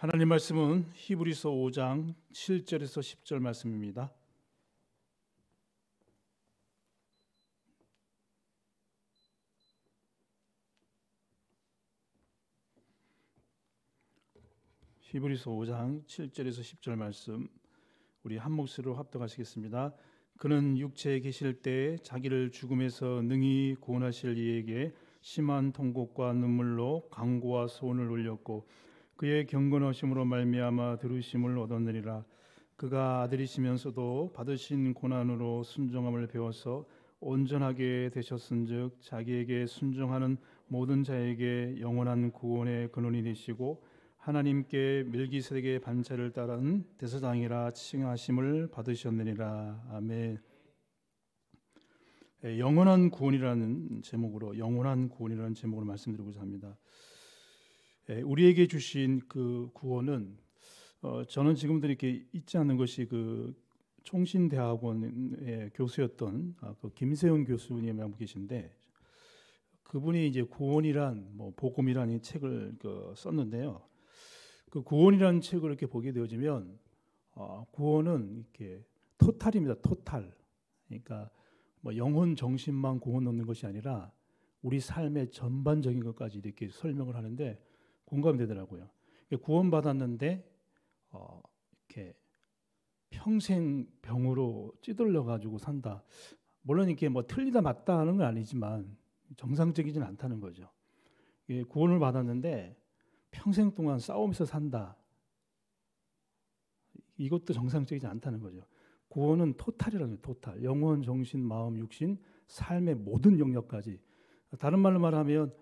하나님 말씀은 히브리서 5장 7절에서 10절 말씀입니다. 히브리서 5장 7절에서 10절 말씀 우리 한 목소리로 합독하시겠습니다. 그는 육체에 계실 때 자기를 죽음에서 능히 구원하실 이에게 심한 통곡과 눈물로 강고와 소원을 올렸고 그의 경건하심으로 말미암아 들으심을 얻었느니라 그가 아들이시면서도 받으신 고난으로 순종함을 배워서 온전하게 되셨은즉 자기에게 순종하는 모든 자에게 영원한 구원의 근원이 되시고 하나님께 밀기세덱 반차를 따른 대서장이라 칭하심을 받으셨느니라 아멘. 예, 영원한 구원이라는 제목으로 영원한 구원이라는 제목으로 말씀드리고자 합니다. 예, 우리에게 주신 그 구원은 어, 저는 지금도 이렇게 잊지 않는 것이 그 총신대학원의 교수였던 아, 그 김세훈 교수님이 한 계신데 그분이 이제 구원이란 뭐복음이라는 책을 그 썼는데요. 그 구원이라는 책을 이렇게 보게 되어지면 어, 구원은 이렇게 토탈입니다. 토탈. 그러니까 뭐 영혼 정신만 구원 얻는 것이 아니라 우리 삶의 전반적인 것까지 이렇게 설명을 하는데 공감되더라고요. 구원받았는데 어, 이렇게 평생 병으로 찌들려 가지고 산다. 물론 이게 뭐 틀리다 맞다 하는 건 아니지만 정상적이진 않다는 거죠. 구원을 받았는데 평생 동안 싸움에서 산다. 이것도 정상적이지 않다는 거죠. 구원은 토탈이라는 거예요. 토탈. 영혼, 정신, 마음, 육신, 삶의 모든 영역까지. 다른 말로 말하면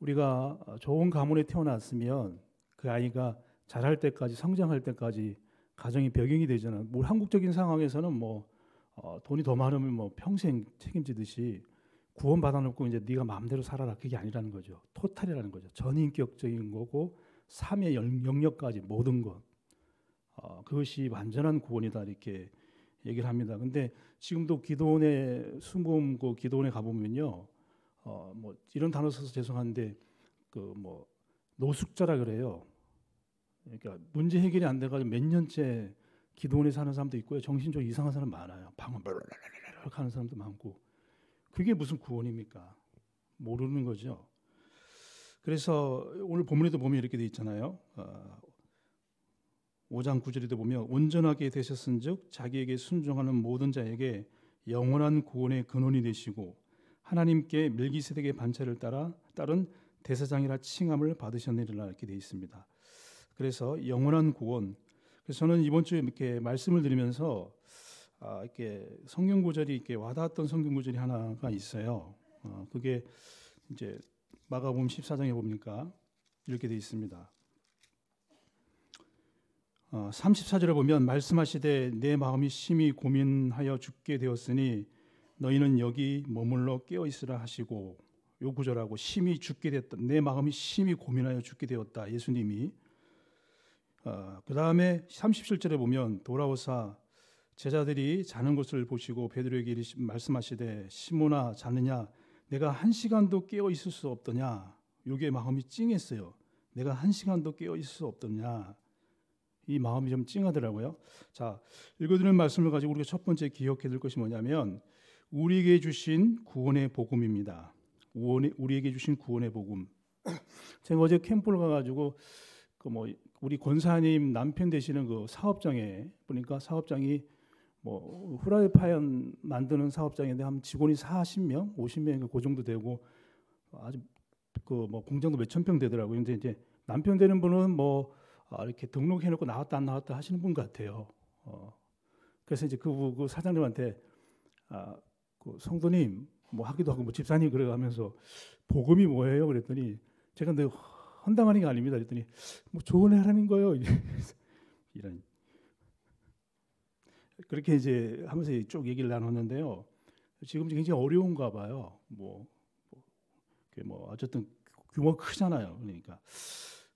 우리가 좋은 가문에 태어났으면 그 아이가 자랄 때까지 성장할 때까지 가정이 배경이 되잖아요. 뭐 한국적인 상황에서는 뭐 어, 돈이 더 많으면 뭐 평생 책임지듯이 구원 받아놓고 이제 네가 마음대로 살아라 그게 아니라는 거죠. 토탈이라는 거죠. 전인격적인 거고 삶의 영역까지 모든 것 어, 그것이 완전한 구원이다 이렇게 얘기를 합니다. 근데 지금도 기도원에 숨고 그 기도원에 가보면요. 어뭐 이런 단어 써서 죄송한데 그 뭐 노숙자라 그래요. 그러니까 문제 해결이 안 돼가지고 몇 년째 기도원에 사는 사람도 있고요. 정신적으로 이상한 사람 많아요. 방언 랄랄랄랄 하는 사람도 많고. 그게 무슨 구원입니까? 모르는 거죠. 그래서 오늘 본문에도 보면 이렇게 돼 있잖아요. 어, 5장 9절에도 보면 온전하게 되셨은즉 자기에게 순종하는 모든 자에게 영원한 구원의 근원이 되시고 하나님께 밀기세덱의 반차를 따라 따른 대사장이라 칭함을 받으셨느니라 이렇게 되어 있습니다. 그래서 영원한 구원. 그래서 저는 이번 주에 이렇게 말씀을 드리면서 아, 이렇게 성경 구절이 이렇게 와닿았던 성경 구절이 하나가 있어요. 어, 그게 이제 마가복음 14장에 보니까 이렇게 되어 있습니다. 어, 34절에 보면 말씀하시되 내 마음이 심히 고민하여 죽게 되었으니 너희는 여기 머물러 깨어 있으라 하시고 요 구절하고 심히 죽게 됐다. 내 마음이 심히 고민하여 죽게 되었다. 예수님이 어, 아, 그 다음에 37절에 보면 돌아오사 제자들이 자는 것을 보시고 베드로에게 말씀하시되 시모나 자느냐 내가 한 시간도 깨어 있을 수 없더냐 요게 마음이 찡했어요. 내가 한 시간도 깨어 있을 수 없더냐 이 마음이 좀 찡하더라고요. 자 읽어드리는 말씀을 가지고 우리가 첫 번째 기억해둘 것이 뭐냐면 우리에게 주신 구원의 복음입니다. 우리에게 주신 구원의 복음. 제가 어제 캠프를 가가지고 그 뭐 우리 권사님 남편 되시는 그 사업장에 보니까 사업장이 뭐후라이파 만드는 사업장인데 한 직원이 40명, 50명 그 정도 되고 아주 그 뭐 공장도 몇 천 평 되더라고요. 근데 이제 남편 되는 분은 뭐 아, 이렇게 등록해놓고 나왔다 안 나왔다 하시는 분 같아요. 어. 그래서 이제 그, 그 사장님한테 아, 그 성도님 뭐 하기도 하고 뭐 집사님 그래가면서 복음이 뭐예요? 그랬더니 제가 근데 헌담하는 게 아닙니다. 그랬더니 뭐 조언해 라는 거예요. 이런 그렇게 이제 하면서 쭉 얘기를 나눴는데요. 지금 굉장히 어려운가 봐요. 뭐, 뭐, 뭐 어쨌든 규모 크잖아요. 그러니까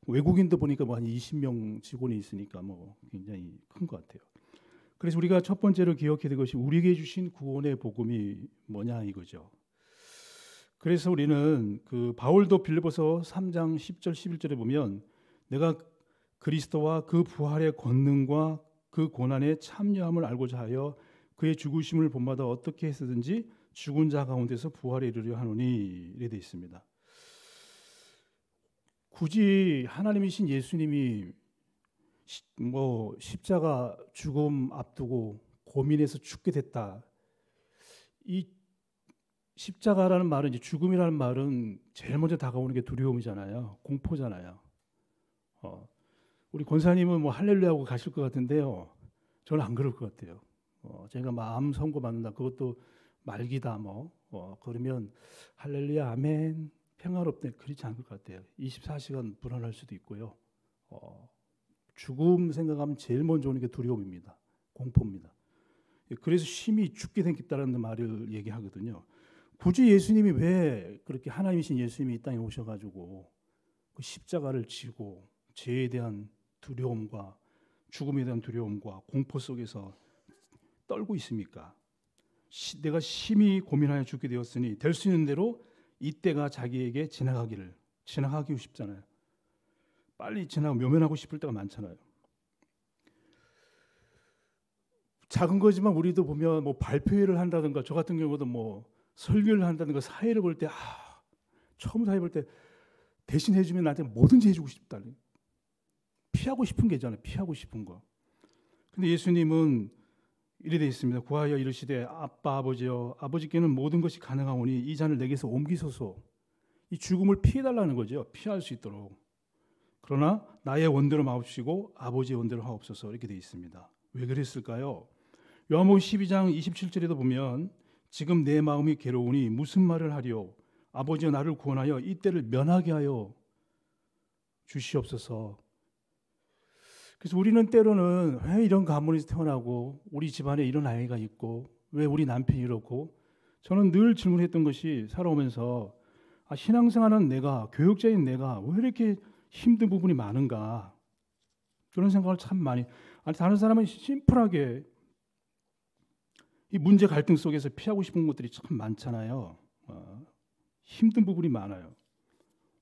외국인도 보니까 뭐 한 20명 직원이 있으니까 뭐 굉장히 큰 것 같아요. 그래서 우리가 첫 번째로 기억해야 될 것이 우리에게 주신 구원의 복음이 뭐냐 이거죠. 그래서 우리는 그 바울도 빌립보서 3장 10절 11절에 보면 내가 그리스도와 그 부활의 권능과 그 고난의 참여함을 알고자 하여 그의 죽으심을 본받아 어떻게 했든지 죽은 자 가운데서 부활에 이르려 하노니 이래 돼 있습니다. 굳이 하나님이신 예수님이 뭐 십자가 죽음 앞두고 고민해서 죽게 됐다. 이 십자가라는 말은 이제 죽음이라는 말은 제일 먼저 다가오는 게 두려움이잖아요. 공포잖아요. 어, 우리 권사님은 뭐 할렐루야하고 가실 것 같은데요. 저는 안 그럴 것 같아요. 어, 제가 마음 선고 받는다. 그것도 말기다 뭐. 어, 그러면 할렐루야 아멘 평화롭다 그렇지 않을 것 같아요. 24시간 불안할 수도 있고요. 어, 죽음 생각하면 제일 먼저 오는 게 두려움입니다. 공포입니다. 그래서 심히 죽게 생겼다는 말을 얘기하거든요. 굳이 예수님이 왜 그렇게 하나님이신 예수님이 이 땅에 오셔가지고 그 십자가를 지고 죄에 대한 두려움과 죽음에 대한 두려움과 공포 속에서 떨고 있습니까? 시, 내가 심히 고민하여 죽게 되었으니 될 수 있는 대로 이때가 자기에게 지나가기를 지나가기 쉽잖아요. 빨리 지나고 묘면하고 싶을 때가 많잖아요. 작은 거지만 우리도 보면 뭐 발표회를 한다든가 저 같은 경우도 뭐 설교를 한다든가 사회를 볼때 아, 처음 사회 볼 때 대신 해주면 나한테 뭐든지 해주고 싶다. 피하고 싶은 게 있잖아요. 피하고 싶은 거. 근데 예수님은 이래 돼 있습니다. 구하여 이르시되 아빠 아버지여 아버지께는 모든 것이 가능하오니 이 잔을 내게서 옮기소서. 이 죽음을 피해 달라는 거죠. 피할 수 있도록. 그러나 나의 원대로 마옵시고 아버지의 원대로 하옵소서 이렇게 되어 있습니다. 왜 그랬을까요? 요한복음 12장 27절에도 보면 지금 내 마음이 괴로우니 무슨 말을 하리요? 아버지여 나를 구원하여 이 때를 면하게 하여 주시옵소서. 그래서 우리는 때로는 왜 이런 가문에서 태어나고 우리 집안에 이런 아이가 있고 왜 우리 남편이 이렇고 저는 늘 질문했던 것이 살아오면서 아, 신앙생활하는 내가 교육자인 내가 왜 이렇게 힘든 부분이 많은가 그런 생각을 참 많이 아니 다른 사람은 심플하게 이 문제 갈등 속에서 피하고 싶은 것들이 참 많잖아요. 어, 힘든 부분이 많아요.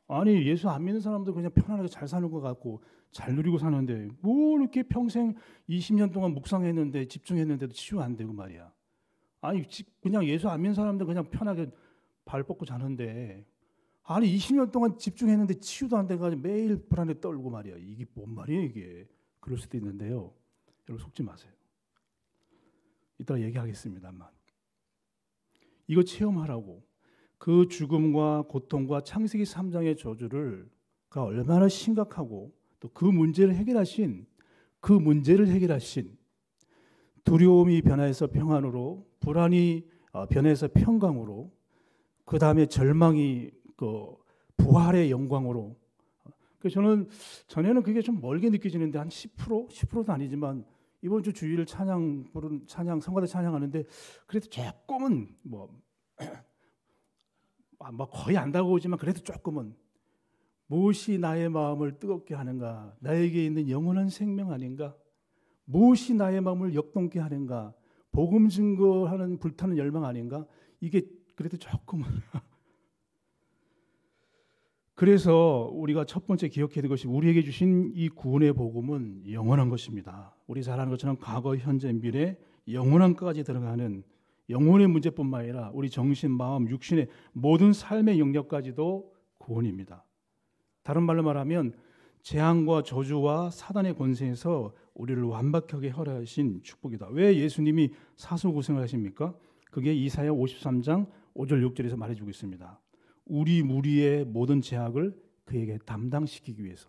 아니 예수 안 믿는 사람들 그냥 편안하게 잘 사는 것 같고 잘 누리고 사는데 뭐 이렇게 평생 20년 동안 묵상했는데 집중했는데도 치유 안 되고 말이야. 아니 그냥 예수 안 믿는 사람들 그냥 편하게 발 뻗고 자는데 아니 20년 동안 집중했는데 치유도 안 돼가지고 매일 불안에 떨고 말이야. 이게 뭔 말이야 이게. 그럴 수도 있는데요. 여러분 속지 마세요. 이따가 얘기하겠습니다만. 이거 체험하라고 그 죽음과 고통과 창세기 3장의 저주를가 얼마나 심각하고 또 그 문제를 해결하신 그 문제를 해결하신 두려움이 변화해서 평안으로 불안이 어, 변해서 평강으로 그 다음에 절망이 그 부활의 영광으로. 그 저는 전에는 그게 좀 멀게 느껴지는데 한10% 10%도 아니지만 이번 주 주일 찬양 부른 찬양 성가대 찬양하는데 그래도 조금은 뭐, 아, 뭐 거의 안다고 오지만 그래도 조금은 무엇이 나의 마음을 뜨겁게 하는가 나에게 있는 영원한 생명 아닌가 무엇이 나의 마음을 역동케 하는가 복음 증거하는 불타는 열망 아닌가 이게 그래도 조금은 그래서 우리가 첫 번째 기억해야 될 것이 우리에게 주신 이 구원의 복음은 영원한 것입니다. 우리 잘 아는 것처럼 과거, 현재, 미래, 영원한까지 들어가는 영혼의 문제뿐만 아니라 우리 정신, 마음, 육신의 모든 삶의 영역까지도 구원입니다. 다른 말로 말하면 재앙과 저주와 사단의 권세에서 우리를 완벽하게 허락하신 축복이다. 왜 예수님이 사소 고생을 하십니까? 그게 이사야 53장 5절 6절에서 말해주고 있습니다. 우리 무리의 모든 제약을 그에게 담당시키기 위해서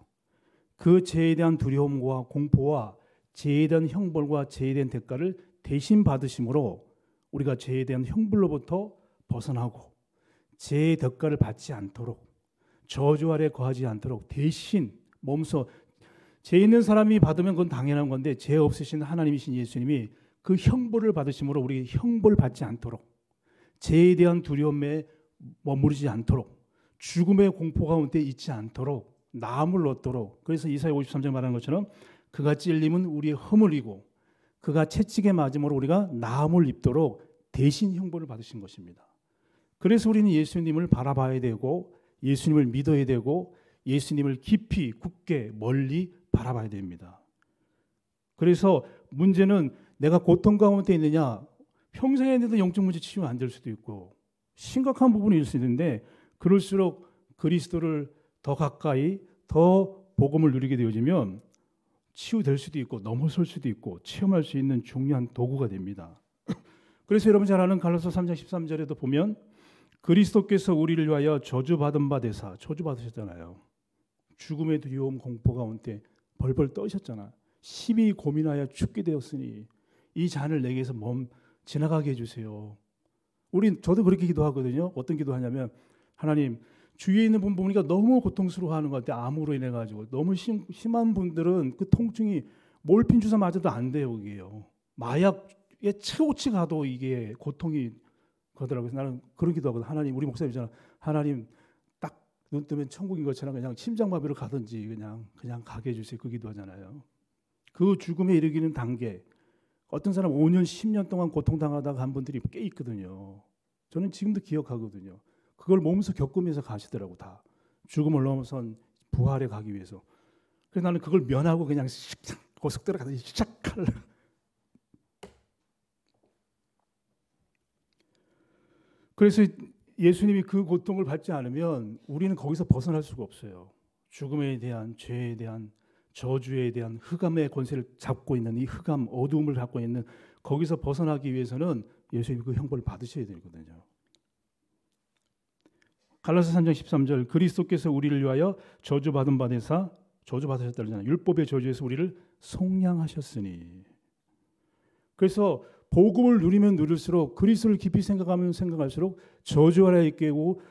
그 죄에 대한 두려움과 공포와 죄에 대한 형벌과 죄에 대한 대가를 대신 받으심으로 우리가 죄에 대한 형벌로부터 벗어나고 죄의 대가를 받지 않도록 저주 아래 거하지 않도록 대신 몸소 죄 있는 사람이 받으면 그건 당연한 건데 죄 없으신 하나님이신 예수님이 그 형벌을 받으심으로 우리 형벌 받지 않도록 죄에 대한 두려움에 머무르지 않도록 죽음의 공포 가운데 있지 않도록 남을 얻도록 그래서 이사야 53장 말하는 것처럼 그가 찔림은 우리의 허물이고 그가 채찍에 맞음으로 우리가 남을 입도록 대신 형벌을 받으신 것입니다. 그래서 우리는 예수님을 바라봐야 되고 예수님을 믿어야 되고 예수님을 깊이 굳게 멀리 바라봐야 됩니다. 그래서 문제는 내가 고통 가운데 있느냐 평생에 있 내도 영적 문제 치유 안될 수도 있고 심각한 부분이 있을 수 있는데 그럴수록 그리스도를 더 가까이 더 복음을 누리게 되어지면 치유될 수도 있고 넘어설 수도 있고 체험할 수 있는 중요한 도구가 됩니다. 그래서 여러분 잘 아는 갈라서 3장 13절에도 보면 그리스도께서 우리를 위하여 저주받은 바대사 저주받으셨잖아요. 죽음의 두려움 공포 가운데 벌벌 떠셨잖아. 심히 고민하여 죽게 되었으니 이 잔을 내게서 몸 지나가게 해주세요. 우린 저도 그렇게 기도하거든요. 어떤 기도하냐면 하나님 주위에 있는 분 보니까 너무 고통스러워하는 것 같아요. 암으로 인해 가지고 너무 심, 심한 분들은 그 통증이 몰핀 주사 맞아도 안 돼요, 이게요. 마약에 최고치 가도 이게 고통이 그러더라고요. 나는 그런 기도하거든. 하나님 우리 목사님이잖아. 하나님 딱 눈 뜨면 천국인 것처럼 그냥 심장마비로 가든지 그냥 그냥 가게 해주세요. 그 기도하잖아요. 그 죽음에 이르기는 단계. 어떤 사람 5년, 10년 동안 고통당하다 가한 분들이 꽤 있거든요. 저는 지금도 기억하거든요. 그걸 몸에서 겪으면서 가시더라고 다. 죽음을 넘어선 부활에 가기 위해서. 그래서 나는 그걸 면하고 그냥 식 고속도로 가서 시작할. 그래서 예수님이 그 고통을 받지 않으면 우리는 거기서 벗어날 수가 없어요. 죽음에 대한 죄에 대한 저주에 대한 흑암의 권세를 잡고 있는 이 흑암 어두움을 갖고 있는 거기서 벗어나기 위해서는 예수님 그 형벌을 받으셔야 되거든요. 갈라서 3장 13절 그리스도께서 우리를 위하여 저주받은 바대사 저주받으셨다잖아요. 율법의 저주에서 우리를 속량하셨으니. 그래서 복음을 누리면 누릴수록 그리스도를 깊이 생각하면 생각할수록 저주 아래 있고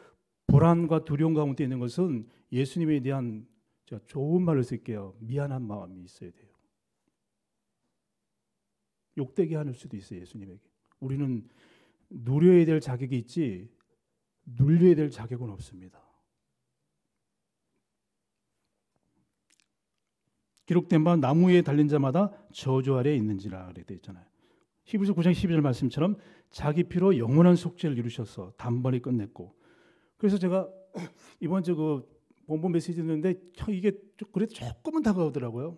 불안과 두려움 가운데 있는 것은 예수님에 대한 제가 좋은 말을 쓸게요. 미안한 마음이 있어야 돼요. 욕되게 하는 수도 있어요. 예수님에게. 우리는 누려야 될 자격이 있지 눌려야 될 자격은 없습니다. 기록된 바 나무에 달린 자마다 저주 아래 있는지라 그랬돼 있잖아요. 히브리서 9장 12절 말씀처럼 자기 피로 영원한 속죄를 이루셔서 단번에 끝냈고 그래서 제가 이번 주그 본부 메시지 듣는데 이게 그래도 조금은 다가오더라고요.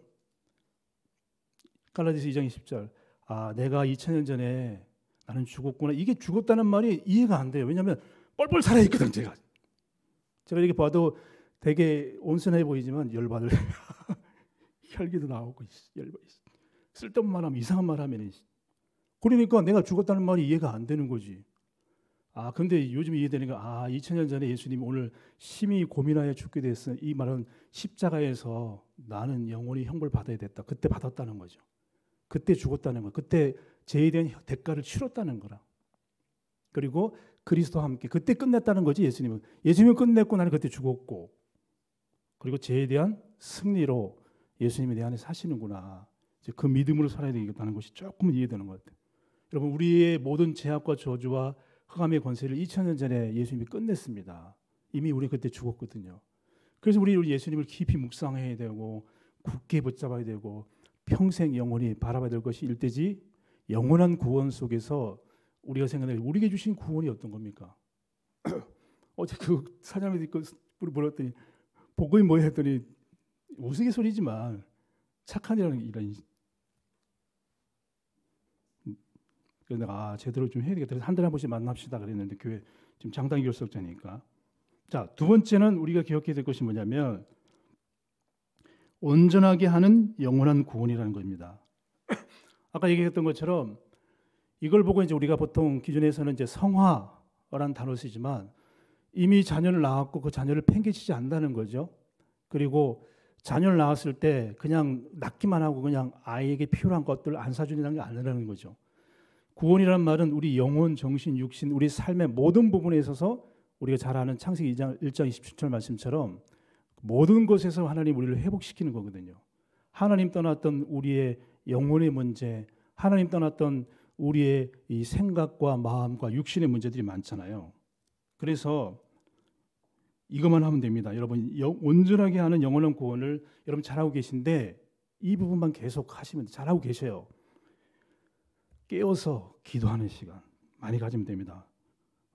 갈라디스 2장 20절. 아, 내가 2000년 전에 나는 죽었구나. 이게 죽었다는 말이 이해가 안 돼요. 왜냐하면 뻘뻘 살아있거든 제가. 제가 이렇게 봐도 되게 온순해 보이지만 열받을 혈기도 나오고 열받 쓸데없는 말하면 이상한 말하면 그러니까 내가 죽었다는 말이 이해가 안 되는 거지. 아, 근데 요즘 이해되는 건 아, 2000년 전에 예수님이 오늘 심히 고민하여 죽게 됐으니이 말은 십자가에서 나는 영원히 형벌 받아야 됐다. 그때 받았다는 거죠. 그때 죽었다는 거. 그때 죄에 대한 대가를 치렀다는 거라. 그리고 그리스도와 함께 그때 끝냈다는 거지 예수님은. 예수님은 끝냈고 나는 그때 죽었고. 그리고 죄에 대한 승리로 예수님이 내 안에 사시는구나. 이제 그 믿음으로 살아야 되겠다는 것이 조금 이해되는 것 같아요. 여러분 우리의 모든 제약과 저주와 흑암의 권세를 2000년 전에 예수님이 끝냈습니다. 이미 우리 그때 죽었거든요. 그래서 우리 예수님을 깊이 묵상해야 되고 굳게 붙잡아야 되고 평생 영원히 바라봐야 될 것이 일대지 영원한 구원 속에서 우리가 생각해 우리에게 주신 구원이 어떤 겁니까? 어제 그 사장님이 그 물었더니 복음이 뭐 했더니 우스갯소리지만 착한 이라는 이런 그래서 내가 아, 제대로 좀 해야 되겠다. 그래서 한 달에 한 번씩 만납시다 그랬는데 교회 지금 장당 결석자니까. 자, 두 번째는 우리가 기억해야 될 것이 뭐냐면 온전하게 하는 영원한 구원이라는 겁니다. 아까 얘기했던 것처럼 이걸 보고 이제 우리가 보통 기존에서는 이제 성화라는 단어 쓰지만 이미 자녀를 낳았고 그 자녀를 팽개치지 않는다는 거죠. 그리고 자녀를 낳았을 때 그냥 낳기만 하고 그냥 아이에게 필요한 것들을 안 사주는 게 아니라는 거죠. 구원이라는 말은 우리 영혼, 정신, 육신, 우리 삶의 모든 부분에 있어서 우리가 잘 아는 창세기 1장, 27절 말씀처럼 모든 것에서 하나님 우리를 회복시키는 거거든요. 하나님 떠났던 우리의 영혼의 문제, 하나님 떠났던 우리의 이 생각과 마음과 육신의 문제들이 많잖아요. 그래서 이것만 하면 됩니다. 여러분 온전하게 하는 영원한 구원을 여러분 잘하고 계신데 이 부분만 계속 하시면 잘하고 계셔요. 깨워서 기도하는 시간 많이 가지면 됩니다.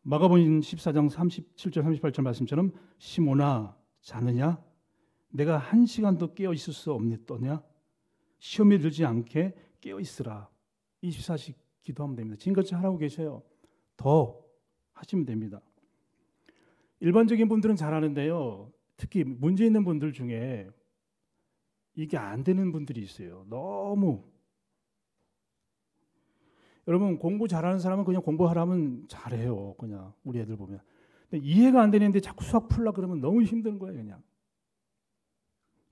마가복음 14장 37절 38절 말씀처럼 시몬아 자느냐 내가 한 시간도 깨어 있을 수없겠냐 시험에 들지 않게 깨어 있으라 24시 기도하면 됩니다. 지금까지 하라고 계셔요. 더 하시면 됩니다. 일반적인 분들은 잘하는데요. 특히 문제 있는 분들 중에 이게 안 되는 분들이 있어요. 너무 여러분 공부 잘하는 사람은 그냥 공부하라면 잘해요. 그냥 우리 애들 보면. 이해가 안 되는데 자꾸 수학 풀라 그러면 너무 힘든 거예요, 그냥.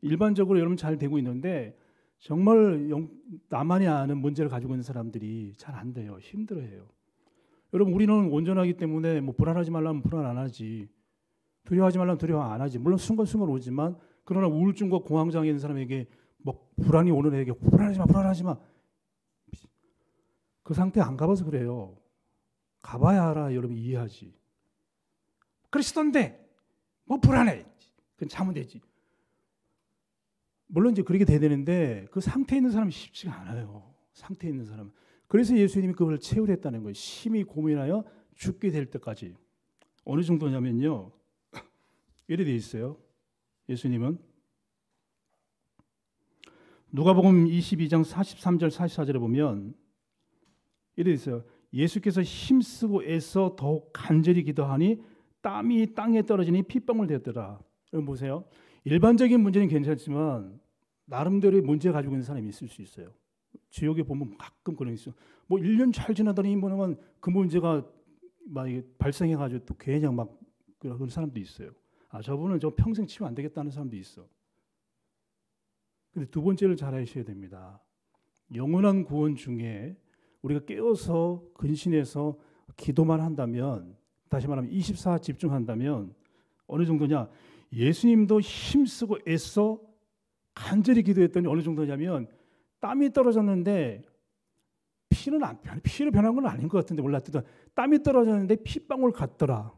일반적으로 여러분 잘 되고 있는데 정말 영, 나만이 아는 문제를 가지고 있는 사람들이 잘 안 돼요. 힘들어해요. 여러분 우리는 온전하기 때문에 뭐 불안하지 말라면 불안 안 하지. 두려워하지 말라면 두려워 안 하지. 물론 순간순간 오지만 그러나 우울증과 공황장애 있는 사람에게 뭐 불안이 오는 애에게 불안하지 마, 불안하지 마. 그 상태 안 가봐서 그래요. 가봐야 알아. 여러분 이해하지. 그리스도데뭐 불안해. 그건 참면 되지. 물론 이제 그렇게 돼야 되는데 그 상태에 있는 사람이 쉽지가 않아요. 상태에 있는 사람 그래서 예수님이 그걸 채우랬다는 거예요. 심히 고민하여 죽게 될 때까지. 어느 정도냐면요. 이래 돼 있어요. 예수님은 누가복음 22장 43절 44절에 보면 이래 있어요. 예수께서 힘쓰고 애써 더욱 간절히 기도하니 땀이 땅에 떨어지니 핏방울 되었더라. 여기 보세요. 일반적인 문제는 괜찮지만 나름대로의 문제 가지고 있는 사람이 있을 수 있어요. 지옥에 보면 가끔 그런 게 있어요. 뭐 1년 잘 지나더니 뭐면그 문제가 막 발생해 가지고 또 그냥 막 그런 사람도 있어요. 아, 저분은 저 평생 치면 안 되겠다는 사람도 있어. 근데 두 번째를 잘 하셔야 됩니다. 영원한 구원 중에 우리가 깨어서 근신해서 기도만 한다면 다시 말하면 24 집중한다면 어느 정도냐? 예수님도 힘쓰고 애써 간절히 기도했더니 어느 정도냐면 땀이 떨어졌는데 피는 안 변, 피로 변한 건 아닌 것 같은데 몰랐더니 땀이 떨어졌는데 피방울 같더라.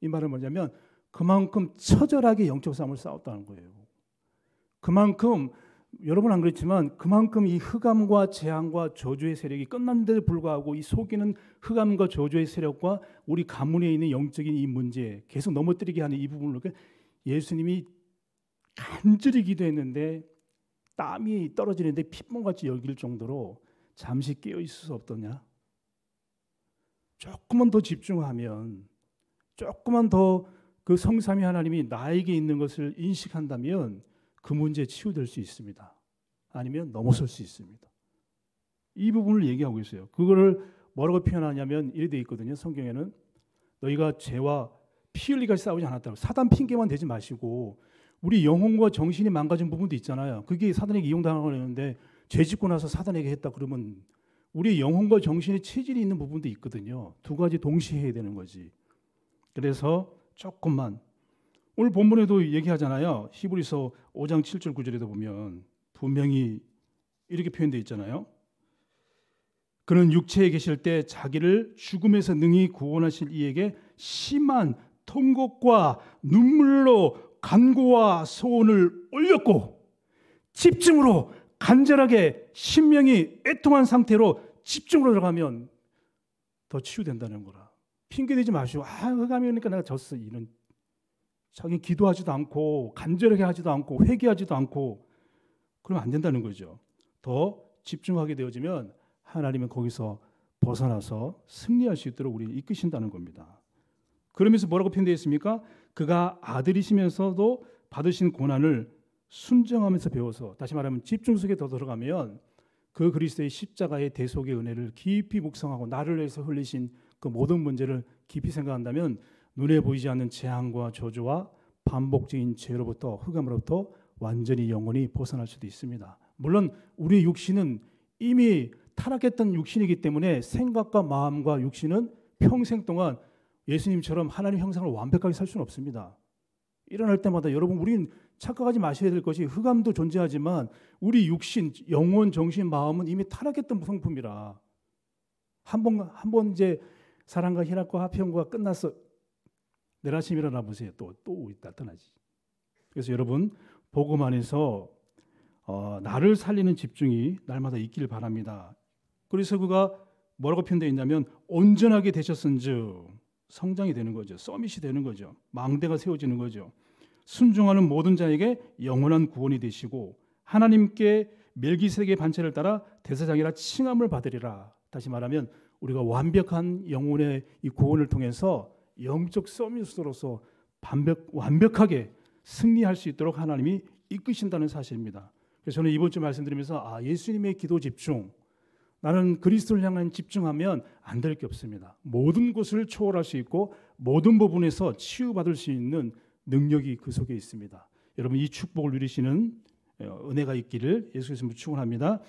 이 말은 뭐냐면 그만큼 처절하게 영적 싸움을 싸웠다는 거예요. 그만큼 여러분 안 그렇지만 그만큼 이 흑암과 재앙과 저주의 세력이 끝났는데도 불구하고 이 속이는 흑암과 저주의 세력과 우리 가문에 있는 영적인 이 문제 계속 넘어뜨리게 하는 이 부분을 예수님이 간절히 기도했는데 땀이 떨어지는데 핏물같이 여길 정도로 잠시 깨어 있을 수 없더냐? 조금만 더 집중하면 조금만 더 그 성삼위 하나님이 나에게 있는 것을 인식한다면 그 문제에 치유될 수 있습니다. 아니면 넘어설 수 있습니다. 이 부분을 얘기하고 있어요. 그거를 뭐라고 표현하냐면 이래 돼 있거든요. 성경에는 너희가 죄와 피 흘리가 싸우지 않았다고 사단 핑계만 대지 마시고 우리 영혼과 정신이 망가진 부분도 있잖아요. 그게 사단에게 이용당하는데 고죄 짓고 나서 사단에게 했다 그러면 우리 영혼과 정신의 체질이 있는 부분도 있거든요. 두 가지 동시에 해야 되는 거지. 그래서 조금만 오늘 본문에도 얘기하잖아요. 히브리서 5장 7절 9절에도 보면 분명히 이렇게 표현되어 있잖아요. 그는 육체에 계실 때 자기를 죽음에서 능히 구원하실 이에게 심한 통곡과 눈물로 간구와 소원을 올렸고 집중으로 간절하게 신명이 애통한 상태로 집중으로 들어가면 더 치유된다는 거라. 핑계대지 마시고 아, 그 가면 니까 내가 졌어. 이런 자기 기도하지도 않고 간절하게 하지도 않고 회개하지도 않고 그러면 안 된다는 거죠. 더 집중하게 되어지면 하나님은 거기서 벗어나서 승리할 수 있도록 우리를 이끄신다는 겁니다. 그러면서 뭐라고 표현되어 있습니까? 그가 아들이시면서도 받으신 고난을 순정하면서 배워서 다시 말하면 집중 속에 더 들어가면 그 그리스도의 십자가의 대속의 은혜를 깊이 묵상하고 나를 위해서 흘리신 그 모든 문제를 깊이 생각한다면 눈에 보이지 않는 재앙과 저주와 반복적인 죄로부터 흑암으로부터 완전히 영원히 벗어날 수도 있습니다. 물론 우리 육신은 이미 타락했던 육신이기 때문에 생각과 마음과 육신은 평생 동안 예수님처럼 하나님 형상을 완벽하게 살 수는 없습니다. 일어날 때마다 여러분 우리는 착각하지 마셔야 될 것이 흑암도 존재하지만 우리 육신, 영혼, 정신, 마음은 이미 타락했던 성품이라 한 번 한 번 이제 사랑과 희락과 화평과 끝났어 내일 아침 일어나 보세요. 또, 또 나타나지. 그래서 여러분, 복음 안에서 어, 나를 살리는 집중이 날마다 있기를 바랍니다. 그래서 그가 뭐라고 표현되어 있냐면 온전하게 되셨은즉 성장이 되는 거죠. 서밋이 되는 거죠. 망대가 세워지는 거죠. 순종하는 모든 자에게 영원한 구원이 되시고 하나님께 멜기세의 반체를 따라 대사장이라 칭함을 받으리라. 다시 말하면 우리가 완벽한 영혼의 이 구원을 통해서 영적 서밋으로서 반벽, 완벽하게 승리할 수 있도록 하나님이 이끄신다는 사실입니다. 그래서 저는 이번 주 말씀드리면서 아 예수님의 기도 집중 나는 그리스도를 향한 집중하면 안 될 게 없습니다. 모든 것을 초월할 수 있고 모든 부분에서 치유받을 수 있는 능력이 그 속에 있습니다. 여러분 이 축복을 누리시는 어, 은혜가 있기를 예수께서 축원합니다.